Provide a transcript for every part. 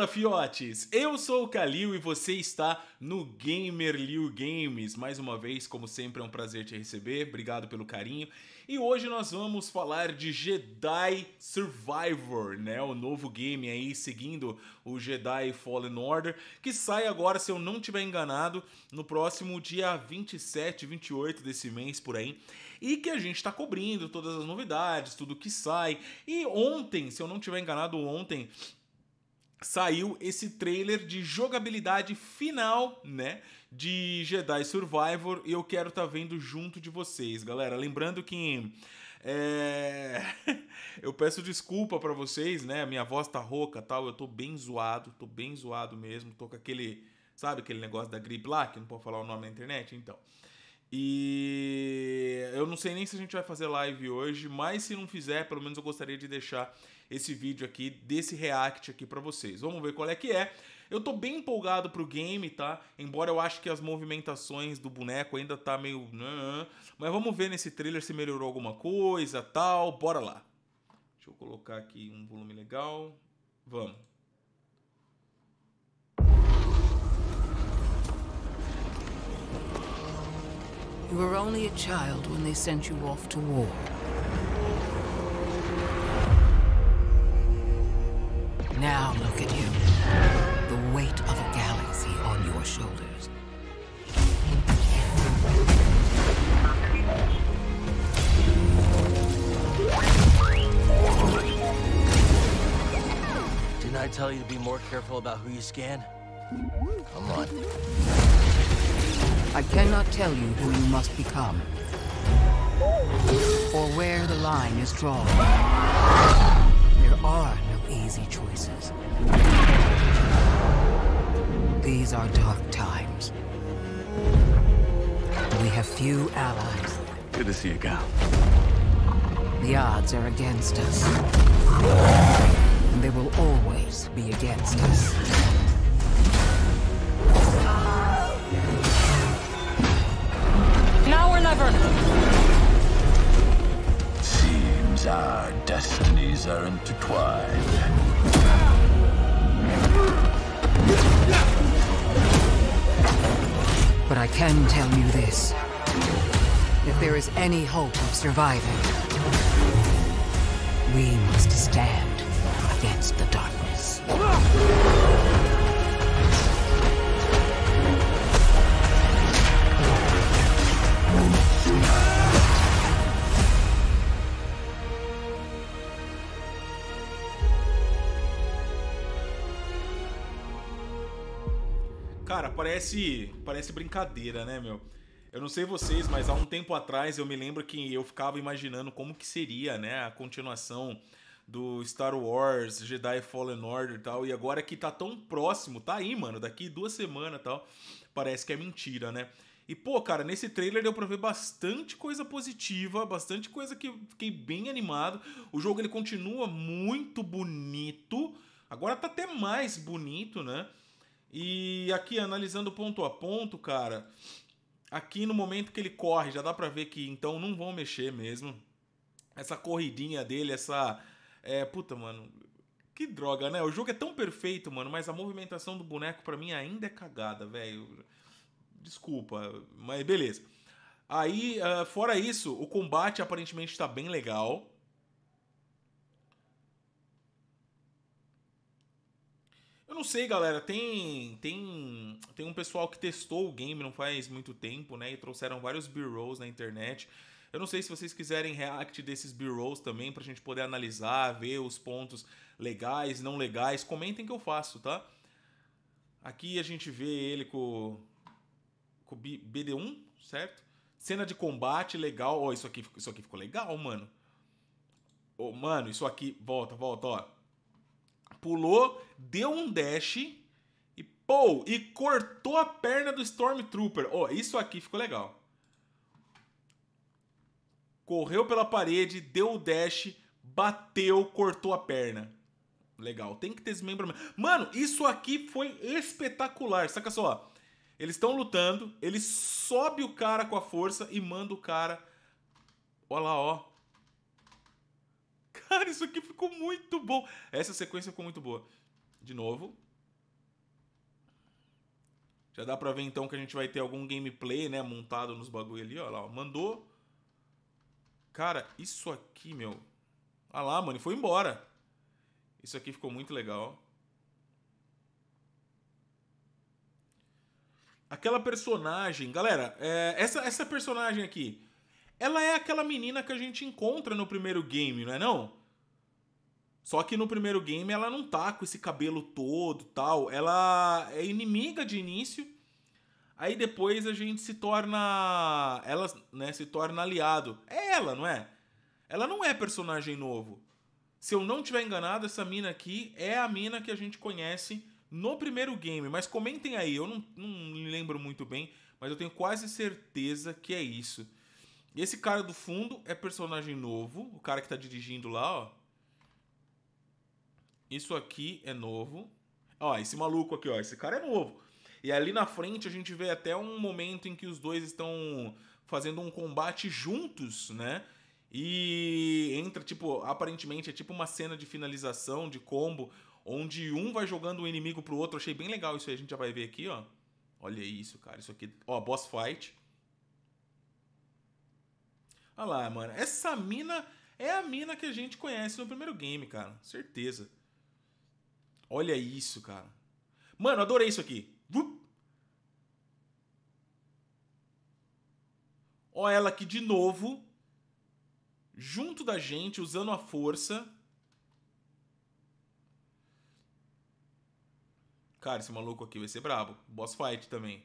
Fala fiotes, eu sou o Kalil e você está no Gamer Liu Games. Mais uma vez, como sempre, é um prazer te receber, obrigado pelo carinho. E hoje nós vamos falar de Jedi Survivor, né? O novo game aí seguindo o Jedi Fallen Order, que sai agora, se eu não tiver enganado, no próximo dia 27, 28 desse mês por aí. E que a gente está cobrindo todas as novidades, tudo que sai. E ontem, se eu não tiver enganado, ontem saiu esse trailer de jogabilidade final, né, de Jedi Survivor e eu quero estar tá vendo junto de vocês, galera. Lembrando que é... eu peço desculpa para vocês, né? Minha voz tá rouca, tal, eu tô bem zoado, tô bem zoado mesmo, tô com aquele, sabe, aquele negócio da gripe lá, que não pode falar o nome na internet, então. E eu não sei nem se a gente vai fazer live hoje, mas se não fizer, pelo menos eu gostaria de deixar esse vídeo aqui, desse react aqui para vocês. Vamos ver qual é que é. Eu tô bem empolgado pro game, tá? Embora eu acho que as movimentações do boneco ainda tá meio... Né, né, né. Mas vamos ver nesse trailer se melhorou alguma coisa, tal. Bora lá. Deixa eu colocar aqui um volume legal. Vamos. You were only a child when they sent you off to war. Now look at you. The weight of a galaxy on your shoulders. Didn't I tell you to be more careful about who you scan? Come on. I cannot tell you who you must become. Or where the line is drawn. There are no easy choices. These are dark times. We have few allies. Good to see you, Gal. The odds are against us. And they will always be against us. Seems our destinies are intertwined. But I can tell you this. If there is any hope of surviving, we must stand against the darkness. Cara, parece, parece brincadeira, né, meu? Eu não sei vocês, mas há um tempo atrás eu me lembro que eu ficava imaginando como que seria, né, a continuação do Star Wars, Jedi Fallen Order e tal, e agora que tá tão próximo, tá aí, mano, daqui duas semanas e tal, parece que é mentira, né? E, pô, cara, nesse trailer deu pra ver bastante coisa positiva, bastante coisa que eu fiquei bem animado. O jogo ele continua muito bonito, agora tá até mais bonito, né? E aqui, analisando ponto a ponto, cara, aqui no momento que ele corre, já dá pra ver que então não vão mexer mesmo. Essa corridinha dele, essa. É, puta, mano. Que droga, né? O jogo é tão perfeito, mano, mas a movimentação do boneco para mim ainda é cagada, velho. Desculpa, mas beleza. Aí, uh, fora isso, o combate aparentemente tá bem legal. Eu não sei, galera. Tem, tem, tem um pessoal que testou o game não faz muito tempo, né? E trouxeram vários B-rolls na internet. Eu não sei se vocês quiserem react desses B-rolls também pra gente poder analisar, ver os pontos legais, não legais. Comentem que eu faço, tá? Aqui a gente vê ele com, com BD1, certo? Cena de combate legal. Ó, oh, isso aqui, isso aqui ficou legal, mano. Oh, mano, isso aqui. Volta, volta, ó pulou, deu um dash e pô, e cortou a perna do Stormtrooper. Ó, oh, isso aqui ficou legal. Correu pela parede, deu o dash, bateu, cortou a perna. Legal, tem que ter desmembramento. Mano, isso aqui foi espetacular. Saca só. Eles estão lutando, ele sobe o cara com a força e manda o cara. Olha lá, ó. Cara, isso aqui ficou muito bom. Essa sequência ficou muito boa. De novo. Já dá pra ver então que a gente vai ter algum gameplay, né? Montado nos bagulho ali, ó lá. Ó. Mandou. Cara, isso aqui, meu. Ah lá, mano, foi embora. Isso aqui ficou muito legal. Aquela personagem, galera, é, essa, essa personagem aqui, ela é aquela menina que a gente encontra no primeiro game, não é não? Só que no primeiro game ela não tá com esse cabelo todo tal. Ela é inimiga de início. Aí depois a gente se torna. Ela né, se torna aliado. É ela, não é? Ela não é personagem novo. Se eu não tiver enganado, essa mina aqui é a mina que a gente conhece no primeiro game. Mas comentem aí, eu não, não lembro muito bem, mas eu tenho quase certeza que é isso. Esse cara do fundo é personagem novo, o cara que tá dirigindo lá, ó. Isso aqui é novo. Ó, esse maluco aqui, ó, esse cara é novo. E ali na frente a gente vê até um momento em que os dois estão fazendo um combate juntos, né? E entra, tipo, aparentemente é tipo uma cena de finalização, de combo, onde um vai jogando o um inimigo pro outro. Achei bem legal isso aí, a gente já vai ver aqui, ó. Olha isso, cara. Isso aqui, ó, boss fight. Olha lá, mano. Essa mina é a mina que a gente conhece no primeiro game, cara. Certeza. Olha isso, cara. Mano, adorei isso aqui. Olha ela aqui de novo. Junto da gente, usando a força. Cara, esse maluco aqui vai ser brabo. Boss fight também.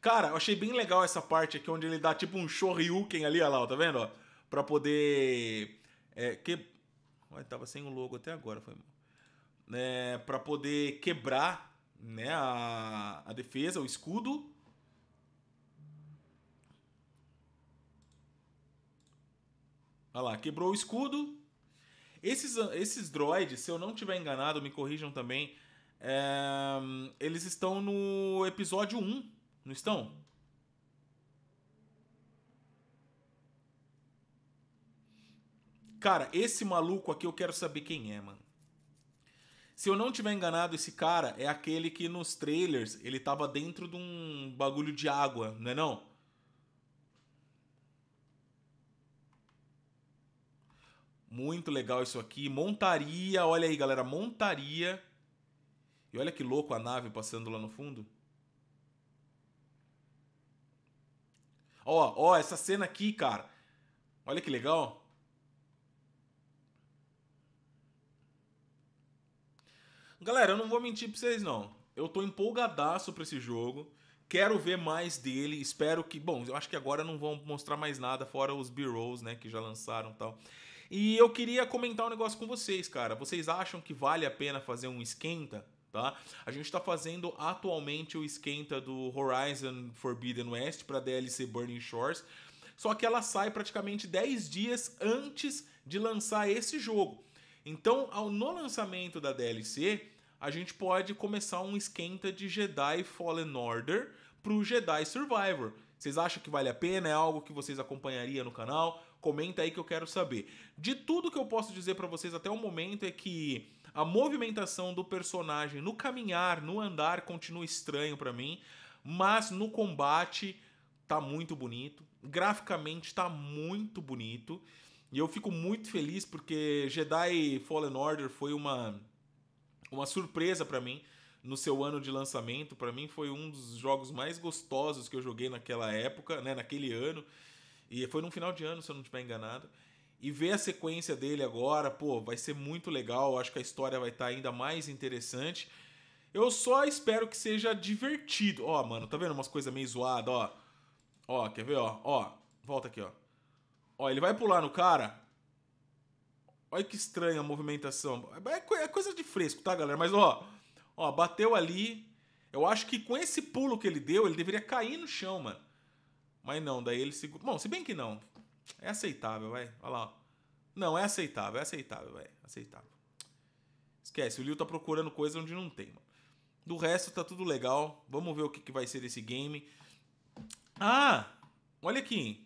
Cara, eu achei bem legal essa parte aqui onde ele dá tipo um Shoryuken ali, olha lá, ó, tá vendo? Ó, pra poder é, que... Ué, tava sem o logo até agora, foi É, né, para poder quebrar né, a, a defesa, o escudo. Olha lá, quebrou o escudo. Esses, esses droids, se eu não tiver enganado, me corrijam também. É, eles estão no episódio 1, não estão? cara, esse maluco aqui eu quero saber quem é, mano. Se eu não tiver enganado, esse cara é aquele que nos trailers ele tava dentro de um bagulho de água, não é não? Muito legal isso aqui. Montaria, olha aí, galera, montaria. E olha que louco a nave passando lá no fundo. Ó, ó, essa cena aqui, cara. Olha que legal. Galera, eu não vou mentir pra vocês, não. Eu tô empolgadaço pra esse jogo. Quero ver mais dele. Espero que. Bom, eu acho que agora não vão mostrar mais nada, fora os B-rolls, né? Que já lançaram e tal. E eu queria comentar um negócio com vocês, cara. Vocês acham que vale a pena fazer um esquenta? Tá? A gente está fazendo atualmente o esquenta do Horizon Forbidden West para DLC Burning Shores, só que ela sai praticamente 10 dias antes de lançar esse jogo. Então, ao no lançamento da DLC, a gente pode começar um esquenta de Jedi Fallen Order pro Jedi Survivor. Vocês acham que vale a pena? É algo que vocês acompanhariam no canal? Comenta aí que eu quero saber. De tudo que eu posso dizer para vocês até o momento é que a movimentação do personagem no caminhar, no andar, continua estranho para mim, mas no combate tá muito bonito, graficamente tá muito bonito. E eu fico muito feliz porque Jedi Fallen Order foi uma uma surpresa para mim no seu ano de lançamento. Para mim foi um dos jogos mais gostosos que eu joguei naquela época, né, naquele ano. E foi no final de ano, se eu não estiver enganado. E ver a sequência dele agora, pô, vai ser muito legal. Acho que a história vai estar tá ainda mais interessante. Eu só espero que seja divertido. Ó, mano, tá vendo umas coisas meio zoadas, ó. Ó, quer ver, ó? Ó, volta aqui, ó. Ó, ele vai pular no cara. Olha que estranha a movimentação. É, é, é coisa de fresco, tá, galera? Mas, ó, ó, bateu ali. Eu acho que com esse pulo que ele deu, ele deveria cair no chão, mano. Mas não, daí ele segura. Bom, se bem que não. É aceitável, vai. Olha lá. Ó. Não, é aceitável, é aceitável, vai. Aceitável. Esquece, o Liu tá procurando coisa onde não tem, mano. Do resto tá tudo legal. Vamos ver o que, que vai ser desse game. Ah! Olha aqui.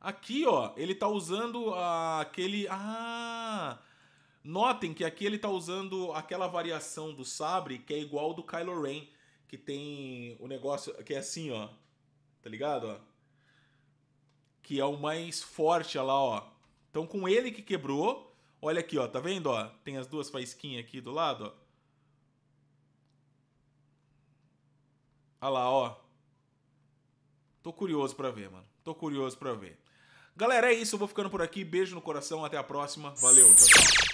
Aqui, ó, ele tá usando aquele. Ah! Notem que aqui ele tá usando aquela variação do sabre que é igual do Kylo Ren, que tem o negócio que é assim, ó. Tá ligado, ó? Que é o mais forte, ó lá, ó. Então com ele que quebrou, olha aqui, ó, tá vendo, ó? Tem as duas faísquinhas aqui do lado, ó. Olha lá, ó. Tô curioso pra ver, mano. Tô curioso pra ver. Galera, é isso. Eu vou ficando por aqui. Beijo no coração. Até a próxima. Valeu. Tchau, tchau.